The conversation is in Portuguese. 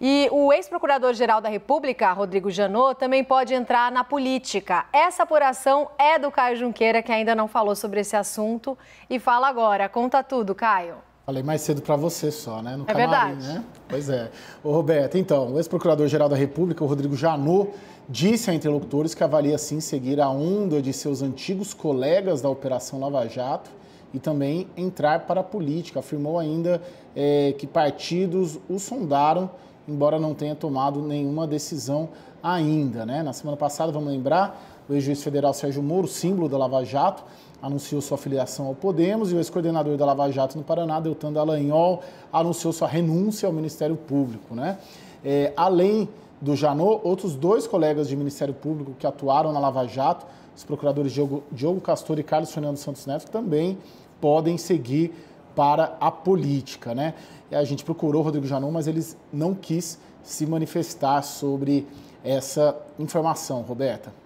E o ex-procurador-geral da República, Rodrigo Janot, também pode entrar na política. Essa apuração é do Caio Junqueira, que ainda não falou sobre esse assunto. E fala agora. Conta tudo, Caio. Falei mais cedo para você só, né? No é camarim, verdade. né? Pois é. Ô, Roberto, então, o ex-procurador-geral da República, o Rodrigo Janot, disse a interlocutores que avalia sim seguir a onda de seus antigos colegas da Operação Lava Jato e também entrar para a política. Afirmou ainda é, que partidos o sondaram embora não tenha tomado nenhuma decisão ainda. Né? Na semana passada, vamos lembrar, o ex-juiz federal Sérgio Moro, símbolo da Lava Jato, anunciou sua filiação ao Podemos e o ex-coordenador da Lava Jato no Paraná, Deltan Dallagnol, anunciou sua renúncia ao Ministério Público. Né? É, além do Janot, outros dois colegas de Ministério Público que atuaram na Lava Jato, os procuradores Diogo, Diogo Castor e Carlos Fernando Santos Neto, também podem seguir para a política, né? E a gente procurou Rodrigo Janon, mas ele não quis se manifestar sobre essa informação, Roberta.